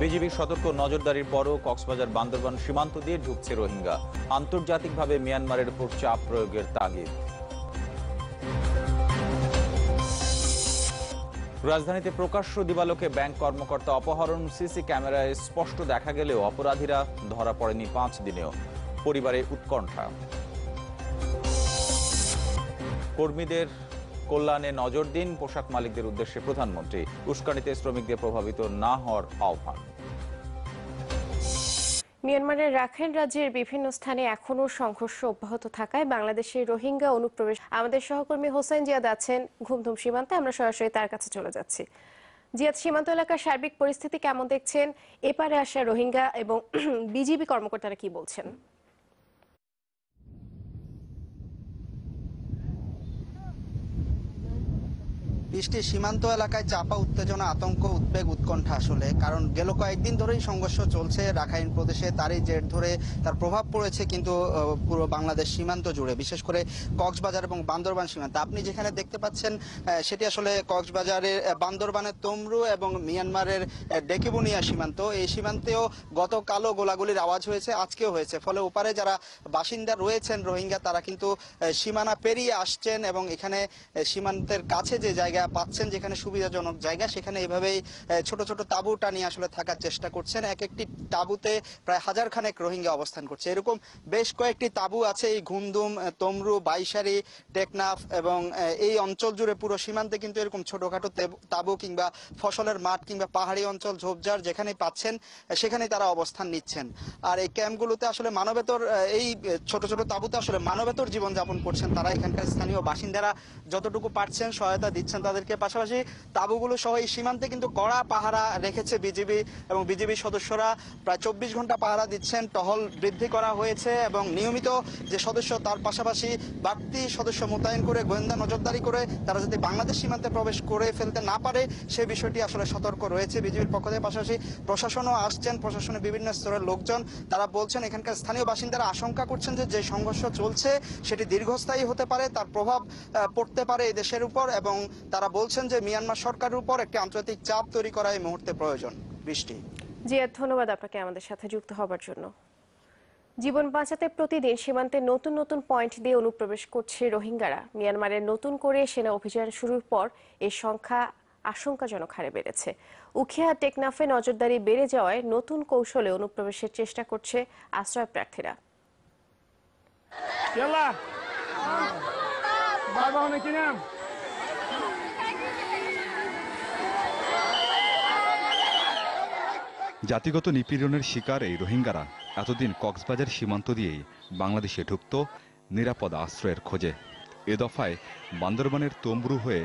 বিজিবির সতর্ক নজরদারির পরও কক্সবাজার বান্দরবান সীমান্ত দিয়ে ঢুকছে রোহিঙ্গা আন্তর্জাতিকভাবে মিয়ানমারের উপর চাপ প্রয়োগের তাগিদ রাজধানীতে প্রকাশ্য দিবালোকে ব্যাংক কর্মকর্তা অপহরণ সিসি ক্যামেরায় স্পষ্ট দেখা গেলেও অপরাধীরা ধরা পড়েনি পাঁচ দিনেও পরিবারে উৎকণ্ঠা কর্মীদের কল্যাণে নজর দিন পোশাক মালিকদের উদ্দেশ্যে প্রধানমন্ত্রী উস্কানিতে শ্রমিকদের প্রভাবিত না হওয়ার আহ্বান মিয়ানমারের রাখাইন রাজ্যের বিভিন্ন স্থানে এখনও সংঘর্ষ অব্যাহত থাকায় বাংলাদেশের রোহিঙ্গা অনুপ্রবেশ আমাদের সহকর্মী হোসেন জিয়াদ আছেন ঘুমধুম সীমান্তে আমরা সরাসরি তার কাছে চলে যাচ্ছি জিয়াদ সীমান্ত এলাকার সার্বিক পরিস্থিতি কেমন দেখছেন এপারে আসা রোহিঙ্গা এবং বিজিবি কর্মকর্তারা কি বলছেন দেশটির সীমান্ত এলাকায় চাপা উত্তেজনা আতঙ্ক উদ্বেগ উৎকণ্ঠা আসলে কারণ গেল কয়েকদিন ধরেই সংঘর্ষ চলছে রাখাইন প্রদেশে তারই জের ধরে তার প্রভাব পড়েছে কিন্তু পুরো বাংলাদেশ সীমান্ত জুড়ে বিশেষ করে কক্সবাজার এবং বান্দরবান সীমান্ত আপনি যেখানে দেখতে পাচ্ছেন সেটি আসলে কক্সবাজারের বান্দরবানের তমরু এবং মিয়ানমারের ডেকিবুনিয়া সীমান্ত এই সীমান্তেও কালো গোলাগুলির আওয়াজ হয়েছে আজকেও হয়েছে ফলে ওপারে যারা বাসিন্দা রয়েছেন রোহিঙ্গা তারা কিন্তু সীমানা পেরিয়ে আসছেন এবং এখানে সীমান্তের কাছে যে জায়গা পাচ্ছেন যেখানে সুবিধাজনক জায়গা সেখানে এভাবেই ছোট ছোট তাঁবু টানিয়ে আসলে থাকার চেষ্টা করছেন এক একটি তাঁবুতে প্রায় হাজার খানেক রোহিঙ্গা অবস্থান করছে এরকম বেশ কয়েকটি তাঁবু আছে এই ঘুমদুম তমরু বাইশারি টেকনাফ এবং এই অঞ্চল জুড়ে পুরো সীমান্তে কিন্তু এরকম ছোটখাটো তাঁবু কিংবা ফসলের মাঠ কিংবা পাহাড়ি অঞ্চল ঝোপঝাড় যেখানে পাচ্ছেন সেখানে তারা অবস্থান নিচ্ছেন আর এই ক্যাম্পগুলোতে আসলে মানবেতর এই ছোট ছোট তাবুতে আসলে মানবেতর জীবনযাপন করছেন তারা এখানকার স্থানীয় বাসিন্দারা যতটুকু পারছেন সহায়তা দিচ্ছেন তাদের তাদেরকে পাশাপাশি তাঁবুগুলো সহ এই সীমান্তে কিন্তু কড়া পাহারা রেখেছে বিজিবি এবং বিজিবি সদস্যরা প্রায় চব্বিশ ঘন্টা পাহারা দিচ্ছেন টহল বৃদ্ধি করা হয়েছে এবং নিয়মিত যে সদস্য তার পাশাপাশি বাড়তি সদস্য মোতায়েন করে গোয়েন্দা নজরদারি করে তারা যাতে বাংলাদেশ সীমান্তে প্রবেশ করে ফেলতে না পারে সে বিষয়টি আসলে সতর্ক রয়েছে বিজেপির পক্ষ থেকে পাশাপাশি প্রশাসনও আসছেন প্রশাসনের বিভিন্ন স্তরের লোকজন তারা বলছেন এখানকার স্থানীয় বাসিন্দারা আশঙ্কা করছেন যে যে সংঘর্ষ চলছে সেটি দীর্ঘস্থায়ী হতে পারে তার প্রভাব পড়তে পারে এই দেশের উপর এবং তারা বলছেন যে মিয়ানমার সরকারের উপর একটি আন্তর্জাতিক চাপ তৈরি করা এই মুহূর্তে প্রয়োজন বৃষ্টি জি ধন্যবাদ আপনাকে আমাদের সাথে যুক্ত হবার জন্য জীবন বাঁচাতে প্রতিদিন সীমান্তে নতুন নতুন পয়েন্ট দিয়ে অনুপ্রবেশ করছে রোহিঙ্গারা মিয়ানমারের নতুন করে সেনা অভিযান শুরুর পর এর সংখ্যা আশঙ্কাজনক হারে বেড়েছে উখিয়া টেকনাফে নজরদারি বেড়ে যাওয়ায় নতুন কৌশলে অনুপ্রবেশের চেষ্টা করছে আশ্রয় প্রার্থীরা বাবা জাতিগত নিপীড়নের শিকার এই রোহিঙ্গারা এতদিন কক্সবাজার সীমান্ত দিয়েই বাংলাদেশে ঢুকত নিরাপদ আশ্রয়ের খোঁজে এ দফায় বান্দরবানের তম্বরু হয়ে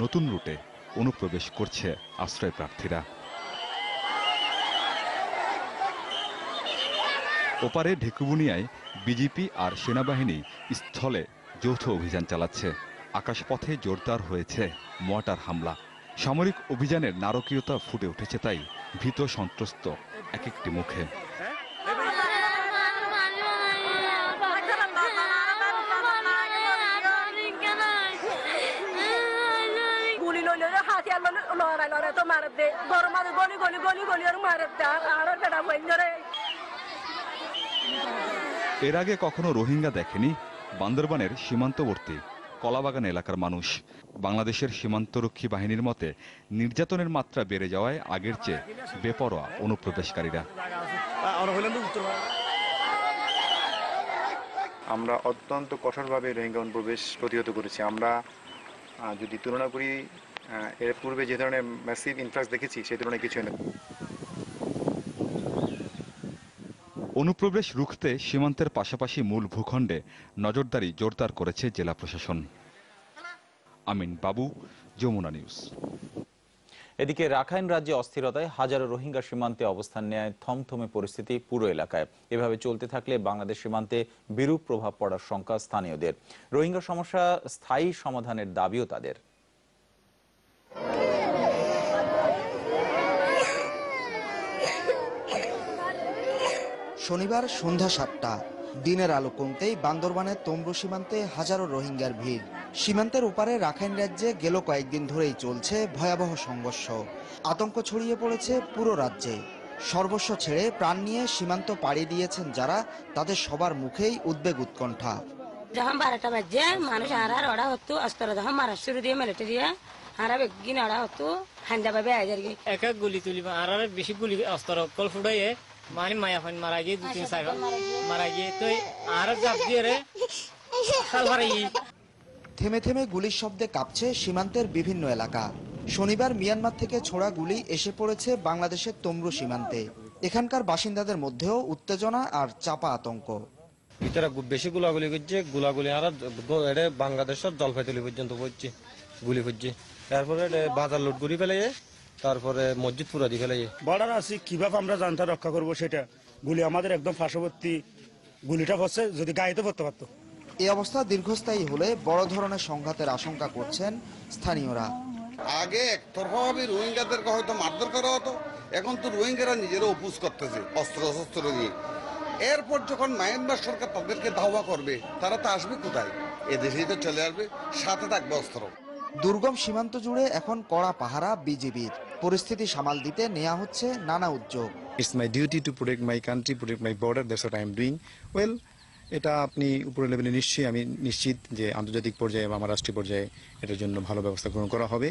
নতুন রুটে অনুপ্রবেশ করছে আশ্রয় প্রার্থীরা ওপারে ঢেকুবুনিয়ায় বিজেপি আর সেনাবাহিনী স্থলে যৌথ অভিযান চালাচ্ছে আকাশপথে জোরদার হয়েছে মোয়াটার হামলা সামরিক অভিযানের নারকীয়তা ফুটে উঠেছে তাই ভীত সন্ত্রস্ত এক একটি মুখে লড়াই লড়াই তো গলি গলি আর এর আগে কখনো রোহিঙ্গা দেখেনি বান্দরবানের সীমান্তবর্তী কলাবাগান এলাকার মানুষ বাংলাদেশের সীমান্তরক্ষী বাহিনীর মতে নির্যাতনের মাত্রা বেড়ে যাওয়ায় আগের চেয়ে বেপরোয়া অনুপ্রবেশকারীরা আমরা অত্যন্ত কঠোরভাবে রোহিঙ্গা অনুপ্রবেশ প্রতিহত করেছি আমরা যদি তুলনা করি এর পূর্বে যে ধরনের ম্যাসিভ ইনফ্লাক্স দেখেছি সেই ধরনের কিছুই না অনুপ্রবেশ রুখতে সীমান্তের পাশাপাশি মূল ভূখণ্ডে নজরদারি জোরদার করেছে জেলা প্রশাসন আমিন বাবু যমুনা নিউজ এদিকে রাখাইন রাজ্যে অস্থিরতায় হাজারো রোহিঙ্গা সীমান্তে অবস্থান নেয় থমথমে পরিস্থিতি পুরো এলাকায় এভাবে চলতে থাকলে বাংলাদেশ সীমান্তে বিরূপ প্রভাব পড়ার শঙ্কা স্থানীয়দের রোহিঙ্গা সমস্যা স্থায়ী সমাধানের দাবিও তাদের শনিবার সন্ধ্যা সাতটা দিনের আলো কমতেই বান্দরবানের তম্বু সীমান্তে হাজারো রোহিঙ্গার ভিড় সীমান্তের উপারে রাখাইন রাজ্যে গেল কয়েকদিন ধরেই চলছে ভয়াবহ সংঘর্ষ আতঙ্ক ছড়িয়ে পড়েছে পুরো রাজ্যে সর্বস্ব ছেড়ে প্রাণ নিয়ে সীমান্ত পাড়ি দিয়েছেন যারা তাদের সবার মুখেই উদ্বেগ উৎকণ্ঠা যখন বারোটা বাজে মানুষ আর অড়া হতো অস্ত্র যখন মারা শুরু দিয়ে দিয়ে আর বেগিন অড়া হতো হান্দা ভাবে এক এক গুলি তুলিবা আর আর বেশি গুলি অস্ত্র কল ফুটাইয়ে মানে মায়া হন মারা গিয়ে দু তিন সাহেব আচ্ছা, মারা গিয়ে তো আর জাপ দিয়ে রে থেমে থেমে গুলির শব্দে কাঁপছে সীমান্তের বিভিন্ন এলাকা শনিবার মিয়ানমার থেকে ছোড়া গুলি এসে পড়েছে বাংলাদেশের তমরু সীমান্তে এখানকার বাসিন্দাদের মধ্যেও উত্তেজনা আর চাপা আতঙ্ক ভিতরে বেশি গুলাগুলি করছে গুলাগুলি আর বাংলাদেশের জলপাইতলি পর্যন্ত পড়ছে গুলি করছে তারপরে বাজার লুট গুলি ফেলে তারপরে মসজিদ পুরা দিয়ে বর্ডার আছি কিভাবে আমরা জানতে রক্ষা করব সেটা গুলি আমাদের একদম পার্শ্ববর্তী গুলিটা পড়ছে যদি গাড়িতে পড়তে পারতো এই অবস্থা দীর্ঘস্থায়ী হলে বড় ধরনের সংঘাতের আশঙ্কা করছেন স্থানীয়রা আগে একতরফাভাবে রোহিঙ্গাদেরকে হয়তো মারধর করা হতো এখন তো রোহিঙ্গারা নিজেরা উপোস করতেছে অস্ত্র শস্ত্র দিয়ে এরপর যখন মায়ানমার সরকার তাদেরকে ধাওয়া করবে তারা তো আসবে কোথায় এদেশেই তো চলে আসবে সাথে থাকবে অস্ত্র দুর্গম সীমান্ত জুড়ে এখন কড়া পাহারা বিজিবির পরিস্থিতি সামাল দিতে নেওয়া হচ্ছে নানা উদ্যোগ it's my duty to protect my country protect my border that's what I am doing well এটা আপনি উপরের লেভেলে নিশ্চয়ই আমি নিশ্চিত যে আন্তর্জাতিক পর্যায়ে বা আমার রাষ্ট্রীয় পর্যায়ে এটার জন্য ভালো ব্যবস্থা গ্রহণ করা হবে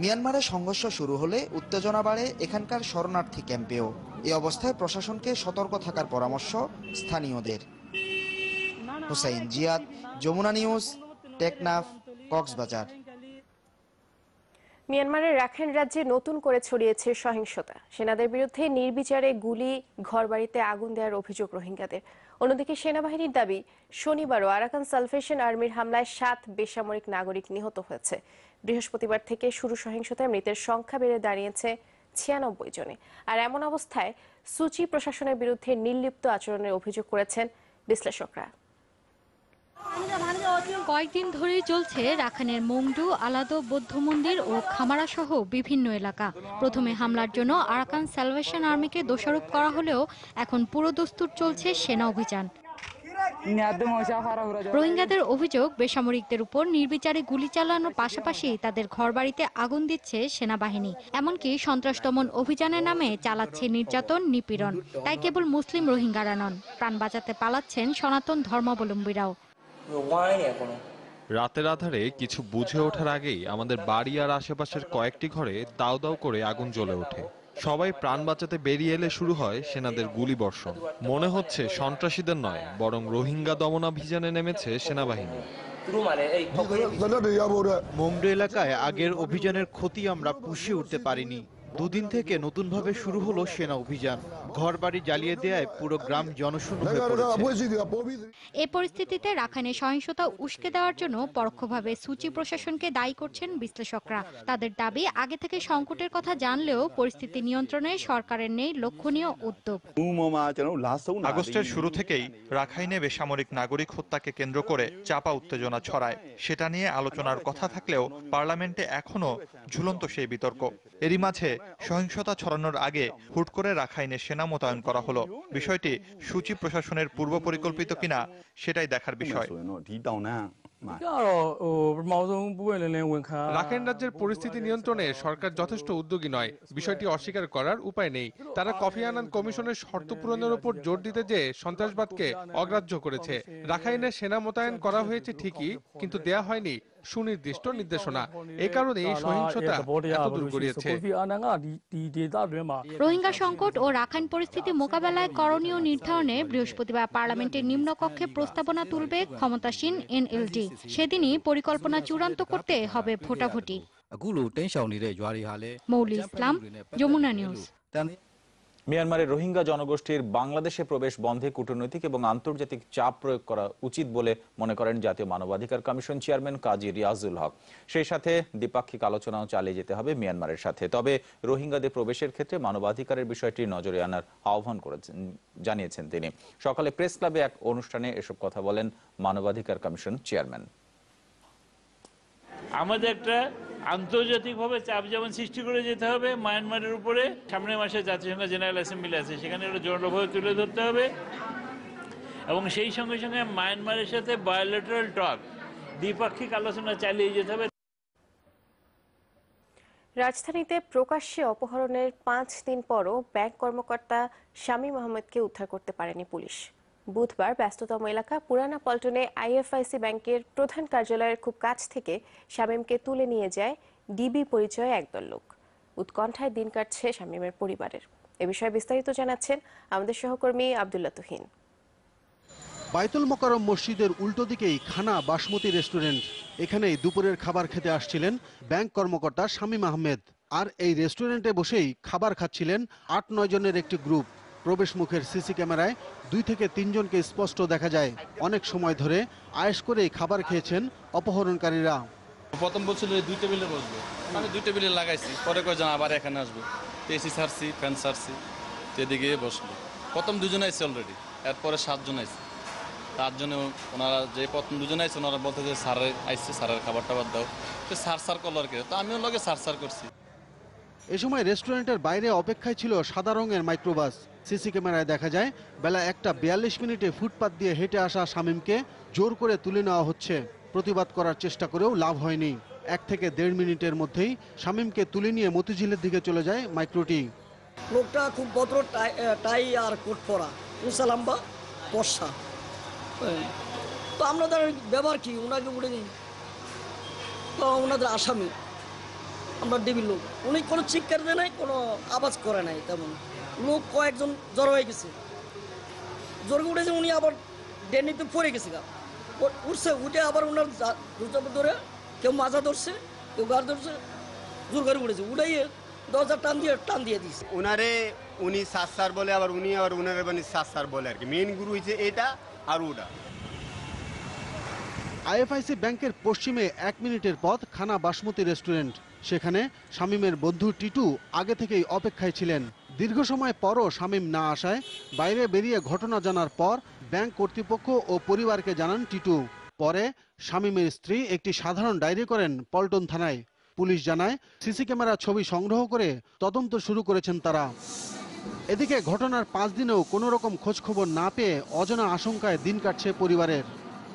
মিয়ানমারে সংঘর্ষ শুরু হলে উত্তেজনা বাড়ে এখানকার শরণার্থী ক্যাম্পেও এ অবস্থায় প্রশাসনকে সতর্ক থাকার পরামর্শ স্থানীয়দের হুসাইন জিয়াদ যমুনা নিউজ টেকনাফ কক্সবাজার মিয়ানমারের রাখাইন রাজ্যে নতুন করে ছড়িয়েছে সহিংসতা সেনাদের বিরুদ্ধে নির্বিচারে গুলি ঘরবাড়িতে আগুন দেওয়ার অভিযোগ রোহিঙ্গাদের অন্যদিকে সেনাবাহিনীর দাবি শনিবারও আরাকান সালফেশন আর্মির হামলায় সাত বেসামরিক নাগরিক নিহত হয়েছে বৃহস্পতিবার থেকে শুরু সহিংসতায় মৃতের সংখ্যা বেড়ে দাঁড়িয়েছে ছিয়ানব্বই জনে আর এমন অবস্থায় সুচি প্রশাসনের বিরুদ্ধে নির্লিপ্ত আচরণের অভিযোগ করেছেন বিশ্লেষকরা কয়েকদিন ধরেই চলছে রাখানের মংডু আলাদো বৌদ্ধ মন্দির ও খামারা সহ বিভিন্ন এলাকা প্রথমে হামলার জন্য আরাকান স্যালভেশন আর্মিকে দোষারোপ করা হলেও এখন পুরো দস্তুর চলছে সেনা অভিযান রোহিঙ্গাদের অভিযোগ বেসামরিকদের উপর নির্বিচারে গুলি চালানোর পাশাপাশি তাদের ঘরবাড়িতে আগুন দিচ্ছে সেনাবাহিনী এমনকি সন্ত্রাস দমন অভিযানের নামে চালাচ্ছে নির্যাতন নিপীড়ন তাই কেবল মুসলিম রোহিঙ্গারা নন প্রাণ বাঁচাতে পালাচ্ছেন সনাতন ধর্মাবলম্বীরাও রাতের আধারে কিছু বুঝে ওঠার আগেই আমাদের বাড়ি আর আশেপাশের কয়েকটি ঘরে দাও দাও করে আগুন জ্বলে ওঠে সবাই প্রাণ বাঁচাতে বেরিয়ে এলে শুরু হয় সেনাদের গুলি বর্ষণ মনে হচ্ছে সন্ত্রাসীদের নয় বরং রোহিঙ্গা দমনাভিযানে নেমেছে সেনাবাহিনী মোমডো এলাকায় আগের অভিযানের ক্ষতি আমরা পুষিয়ে উঠতে পারিনি দুদিন থেকে নতুনভাবে শুরু হলো সেনা অভিযান ঘরবাড়ি জ্বালিয়ে দেওয়ায় পুরো গ্রাম জনশূন্য হয়ে পড়েছে এ পরিস্থিতিতে রাখাইনে সহিংসতা উস্কে দেওয়ার জন্য পরোক্ষভাবে সুচি প্রশাসনকে দায়ী করছেন বিশ্লেষকরা তাদের দাবি আগে থেকে সংকটের কথা জানলেও পরিস্থিতি নিয়ন্ত্রণে সরকারের নেই লক্ষণীয় উদ্যোগ আগস্টের শুরু থেকেই রাখাইনে বেসামরিক নাগরিক হত্যাকে কেন্দ্র করে চাপা উত্তেজনা ছড়ায় সেটা নিয়ে আলোচনার কথা থাকলেও পার্লামেন্টে এখনো ঝুলন্ত সেই বিতর্ক এরই মাঝে সহিংসতা ছড়ানোর আগে হুট করে রাখাইনে সেনা সেনা মোতায়েন করা হলো বিষয়টি সূচি প্রশাসনের পূর্ব পরিকল্পিত কিনা সেটাই দেখার বিষয় রাখাইন রাজ্যের পরিস্থিতি নিয়ন্ত্রণে সরকার যথেষ্ট উদ্যোগী নয় বিষয়টি অস্বীকার করার উপায় নেই তারা কফি আনান কমিশনের শর্ত পূরণের উপর জোর দিতে যে সন্ত্রাসবাদকে অগ্রাহ্য করেছে রাখাইনে সেনা মোতায়েন করা হয়েছে ঠিকই কিন্তু দেয়া হয়নি সুনির্দিষ্ট নির্দেশনা এ কারণে এই সহিংসতা দূর গড়িয়েছে রোহিঙ্গা সংকট ও রাখাইন পরিস্থিতি মোকাবেলায় করণীয় নির্ধারণে বৃহস্পতিবার পার্লামেন্টের নিম্নকক্ষে প্রস্তাবনা তুলবে ক্ষমতাসীন এনএলডি সেদিনই পরিকল্পনা চূড়ান্ত করতে হবে ভোটাভুটি মৌলি ইসলাম যমুনা নিউজ মিয়ানমারের রোহিঙ্গা জনগোষ্ঠীর বাংলাদেশে প্রবেশ বন্ধে কূটনৈতিক এবং আন্তর্জাতিক চাপ প্রয়োগ করা উচিত বলে মনে করেন জাতীয় মানবাধিকার কমিশন চেয়ারম্যান কাজী রিয়াজুল হক সেই সাথে দ্বিপাক্ষিক আলোচনাও চালিয়ে যেতে হবে মিয়ানমারের সাথে তবে রোহিঙ্গাদের প্রবেশের ক্ষেত্রে মানবাধিকারের বিষয়টি নজরে আনার আহ্বান করেছেন জানিয়েছেন তিনি সকালে প্রেস ক্লাবে এক অনুষ্ঠানে এসব কথা বলেন মানবাধিকার কমিশন চেয়ারম্যান আমাদের একটা আন্তর্জাতিকভাবে চাপ যেমন সৃষ্টি করে যেতে হবে মায়ানমারের উপরে সামনের মাসে জাতিসংঘ জেনারেল অ্যাসেম্বলি আছে সেখানে এটা জনভাবে তুলে ধরতে হবে এবং সেই সঙ্গে সঙ্গে মায়ানমারের সাথে বায়োলেটারাল টক দ্বিপাক্ষিক আলোচনা চালিয়ে যেতে হবে রাজধানীতে প্রকাশ্যে অপহরণের পাঁচ দিন পরও ব্যাংক কর্মকর্তা শামীম আহমেদকে উদ্ধার করতে পারেনি পুলিশ বুধবার ব্যস্ততম এলাকা পুরানা পল্টনে আইএফআইসি ব্যাংকের প্রধান কার্যালয়ের খুব কাছ থেকে শামীমকে তুলে নিয়ে যায় ডিবি পরিচয়ে একদল লোক উৎকণ্ঠায় দিন কাটছে শামীমের পরিবারের এ বিষয়ে বিস্তারিত জানাচ্ছেন আমাদের সহকর্মী আবদুল্লা তুহিন বাইতুল মোকারম মসজিদের উল্টো দিকেই খানা বাসমতি রেস্টুরেন্ট এখানেই দুপুরের খাবার খেতে আসছিলেন ব্যাংক কর্মকর্তা শামীম আহমেদ আর এই রেস্টুরেন্টে বসেই খাবার খাচ্ছিলেন আট নয় জনের একটি গ্রুপ প্রবেশ মুখের সিসি ক্যামেরায় দুই থেকে তিনজনকে স্পষ্ট দেখা যায় অনেক সময় ধরে আয়েস করেই খাবার খেয়েছেন অপহরণকারীরা প্রথম বলছিল দুই টেবিলে বসবে আমি দুই টেবিলে লাগাইছি পরে কয়জন আবার এখানে আসবে এসি সারছি ফ্যান সারছি সেদিকে বসলো প্রথম দুজন আইসি অলরেডি এরপরে সাতজন আইসি তার জন্য ওনারা যে প্রথম দুজন আইছে ওনারা বলতে যে স্যারের আইসছে স্যারের খাবার টাবার দাও তো সার সার করলো আর তো আমিও লগে সার সার করছি এ সময় রেস্টুরেন্টের বাইরে অপেক্ষায় ছিল সাদা রঙের মাইক্রোবাস সিসি ক্যামেরায় দেখা যায় বেলা একটা বিয়াল্লিশ মিনিটে ফুটপাত দিয়ে হেঁটে আসা শামীমকে জোর করে তুলে নেওয়া হচ্ছে প্রতিবাদ করার চেষ্টা করেও লাভ হয়নি এক থেকে দেড় মিনিটের মধ্যেই শামীমকে তুলে নিয়ে মতিঝিলের দিকে চলে যায় মাইক্রোটি লোকটা খুব ভদ্র টাই আর কোট পরা উসালাম্বা বর্ষা তো আমরা তার ব্যবহার কি ওনাকে উঠে নিই তো ওনাদের আসামি আমরা ডেবিল লোক উনি কোনো চিৎকার দেয় নাই কোনো আওয়াজ করে নাই তেমন লোক কয়েকজন জ্বর হয়ে গেছে জ্বর উঠেছে উনি আবার ডেনিতে পরে গেছে গা উঠছে উঠে আবার ওনার ধরে কেউ মাজা ধরছে কেউ গাছ ধরছে জোর করে উঠেছে উঠেই দরজা টান দিয়ে টান দিয়ে দিয়েছে ওনারে উনি সাত সার বলে আবার উনি আর ওনারে মানে সাত সার বলে আর কি মেন গুরু হয়েছে এটা আর ওটা আইএফআইসি ব্যাংকের পশ্চিমে এক মিনিটের পথ খানা বাসমতি রেস্টুরেন্ট সেখানে শামীমের বন্ধু টিটু আগে থেকেই অপেক্ষায় ছিলেন দীর্ঘ সময় পরও শামীম না আসায় বাইরে বেরিয়ে ঘটনা জানার পর ব্যাংক কর্তৃপক্ষ ও পরিবারকে জানান টিটু পরে শামীমের স্ত্রী একটি সাধারণ ডায়েরি করেন পল্টন থানায় পুলিশ জানায় সিসি ক্যামেরা ছবি সংগ্রহ করে তদন্ত শুরু করেছেন তারা এদিকে ঘটনার পাঁচ দিনেও কোনো রকম খোঁজখবর না পেয়ে অজানা আশঙ্কায় দিন কাটছে পরিবারের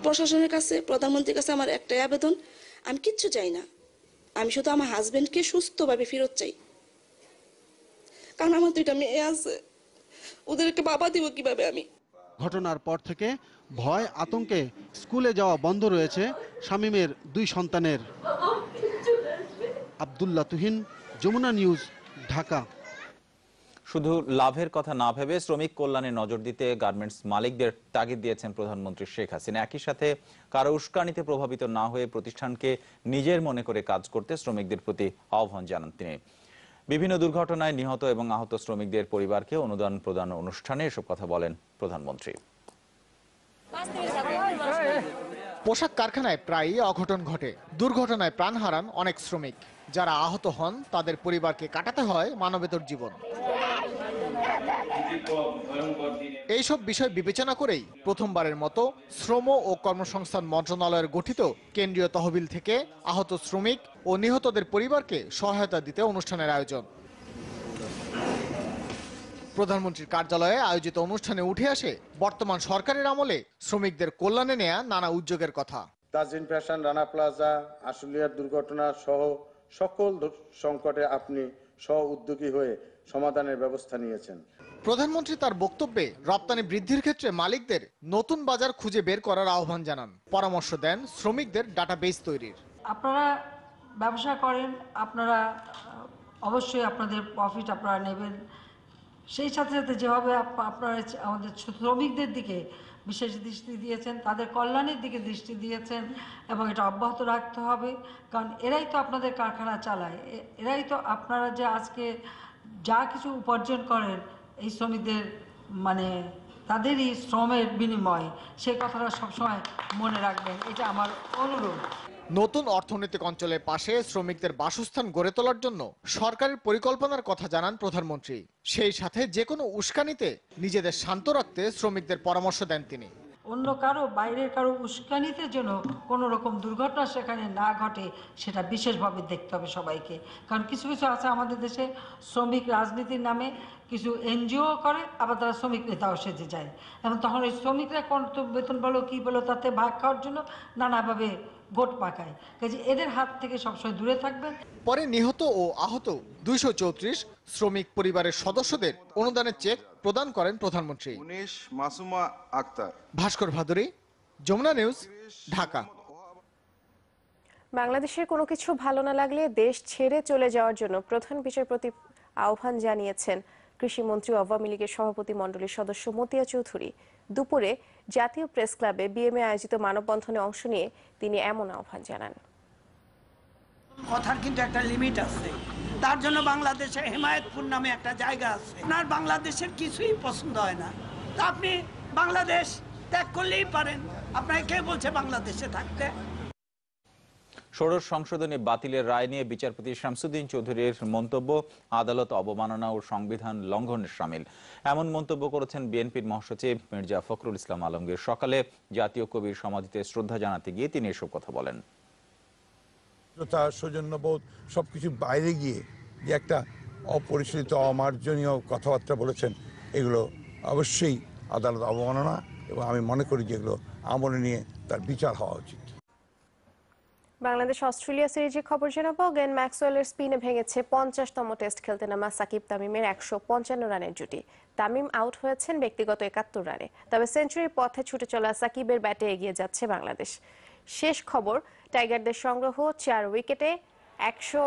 প্রশাসনের কাছে প্রধানমন্ত্রীর কাছে আমার একটাই আবেদন আমি কিচ্ছু চাই না আমি শুধু আমার হাজব্যান্ডকে সুস্থভাবে ফেরত চাই কারণ আমার দুইটা মেয়ে আছে ওদেরকে বাবা দিব কিভাবে আমি ঘটনার পর থেকে ভয় আতঙ্কে স্কুলে যাওয়া বন্ধ রয়েছে শামীমের দুই সন্তানের আবদুল্লা তুহিন যমুনা নিউজ ঢাকা শুধু লাভের কথা না ভেবে শ্রমিক কল্যাণে নজর দিতে গার্মেন্টস মালিকদের তাগিদ দিয়েছেন প্রধানমন্ত্রী শেখ হাসিনা একই সাথে কারো উস্কানিতে প্রভাবিত না হয়ে প্রতিষ্ঠানকে নিজের মনে করে কাজ করতে শ্রমিকদের প্রতি আহ্বান জানান তিনি বিভিন্ন দুর্ঘটনায় নিহত এবং আহত শ্রমিকদের পরিবারকে অনুদান প্রদান অনুষ্ঠানে এসব কথা বলেন প্রধানমন্ত্রী পোশাক কারখানায় প্রায়ই অঘটন ঘটে দুর্ঘটনায় প্রাণ হারান অনেক শ্রমিক যারা আহত হন তাদের পরিবারকে কাটাতে হয় মানবেতর জীবন এইসব বিষয় বিবেচনা করেই প্রথমবারের মতো শ্রম ও কর্মসংস্থান মন্ত্রণালয়ের গঠিত কেন্দ্রীয় তহবিল থেকে আহত শ্রমিক ও নিহতদের পরিবারকে সহায়তা দিতে অনুষ্ঠানের আয়োজন প্রধানমন্ত্রীর কার্যালয়ে আয়োজিত অনুষ্ঠানে উঠে আসে বর্তমান সরকারের আমলে শ্রমিকদের কল্যাণে নেয়া নানা উদ্যোগের কথা তাজিন ফ্যাশন রানা প্লাজা আশুলিয়ার দুর্ঘটনা সহ সকল সংকটে আপনি সহ উদ্যোগী হয়ে সমাধানের ব্যবস্থা নিয়েছেন প্রধানমন্ত্রী তার বক্তব্যে রপ্তানি বৃদ্ধির ক্ষেত্রে মালিকদের নতুন বাজার খুঁজে বের করার আহ্বান জানান পরামর্শ দেন শ্রমিকদের ডাটাবেস তৈরির আপনারা ব্যবসা করেন আপনারা অবশ্যই আপনাদের প্রফিট আপনারা নেবেন সেই সাথে সাথে যেভাবে আপনারা আমাদের শ্রমিকদের দিকে বিশেষ দৃষ্টি দিয়েছেন তাদের কল্যাণের দিকে দৃষ্টি দিয়েছেন এবং এটা অব্যাহত রাখতে হবে কারণ এরাই তো আপনাদের কারখানা চালায় এরাই তো আপনারা যে আজকে যা কিছু উপার্জন করেন এই শ্রমিকদের মানে তাদেরই শ্রমের বিনিময় সেই কথাটা সবসময় মনে রাখবেন এটা আমার অনুরোধ নতুন অর্থনৈতিক অঞ্চলের পাশে শ্রমিকদের বাসস্থান গড়ে তোলার জন্য সরকারের পরিকল্পনার কথা জানান প্রধানমন্ত্রী সেই সাথে যে কোনো উস্কানিতে নিজেদের শান্ত রাখতে শ্রমিকদের পরামর্শ দেন তিনি অন্য কারো বাইরের কারো উস্কানিতে যেন কোনো রকম দুর্ঘটনা সেখানে না ঘটে সেটা বিশেষভাবে দেখতে হবে সবাইকে কারণ কিছু কিছু আছে আমাদের দেশে শ্রমিক রাজনীতির নামে কিছু এনজিও করে আবার তারা শ্রমিক নেতাও সেজে যায় এবং তখন ওই শ্রমিকরা কত বেতন বলো কী বলো তাতে ভাগ খাওয়ার জন্য নানাভাবে ভোট পাকায় কাজে এদের হাত থেকে সবসময় দূরে থাকবেন পরে নিহত ও আহত ২৩৪ শ্রমিক পরিবারের সদস্যদের অনুদানের চেক প্রদান করেন প্রধানমন্ত্রী উনিশ মাসুমা আক্তার ভাস্কর ভাদুরী যমুনা নিউজ ঢাকা বাংলাদেশের কোনো কিছু ভালো না লাগলে দেশ ছেড়ে চলে যাওয়ার জন্য প্রধান বিচারপতি আহ্বান জানিয়েছেন কৃষিমন্ত্রী আওয়ামী লীগের সভাপতি মণ্ডলীর সদস্য মতিয়া চৌধুরী দুপুরে জাতীয় প্রেস ক্লাবে বিএমএ আয়োজিত মানববন্ধনে অংশ নিয়ে তিনি এমন আহ্বান জানান কথার কিন্তু একটা লিমিট আছে তার জন্য বাংলাদেশে হেমায়তপুর নামে একটা জায়গা আছে আপনার বাংলাদেশের কিছুই পছন্দ হয় না তা আপনি বাংলাদেশ ত্যাগ করলেই পারেন আপনাকে কে বলছে বাংলাদেশে থাকতে ষোড়শ সংশোধনী বাতিলের রায় নিয়ে বিচারপতি শামসুদ্দিন চৌধুরীর মন্তব্য আদালত অবমাননা ও সংবিধান লঙ্ঘনের সামিল এমন মন্তব্য করেছেন বিএনপির মহাসচিব মির্জা ফখরুল ইসলাম আলমগীর সকালে জাতীয় কবির সমাধিতে শ্রদ্ধা জানাতে গিয়ে তিনি এসব কথা বলেন তার সৌজন্যবোধ সবকিছু বাইরে গিয়ে যে একটা অপরিশীলিত অমার্জনীয় কথাবার্তা বলেছেন এগুলো অবশ্যই আদালত অবমাননা এবং আমি মনে করি যেগুলো আমলে নিয়ে তার বিচার হওয়া উচিত বাংলাদেশ অস্ট্রেলিয়া সিরিজের খবর জানাবো গেন ম্যাক্সওয়েলের স্পিনে ভেঙেছে পঞ্চাশতম টেস্ট খেলতে নামা সাকিব তামিমের একশো পঞ্চান্ন রানের জুটি তামিম আউট হয়েছেন ব্যক্তিগত একাত্তর রানে তবে সেঞ্চুরির পথে ছুটে চলা সাকিবের ব্যাটে এগিয়ে যাচ্ছে বাংলাদেশ শেষ খবর টাইগারদের সংগ্রহ চার উইকেটে একশো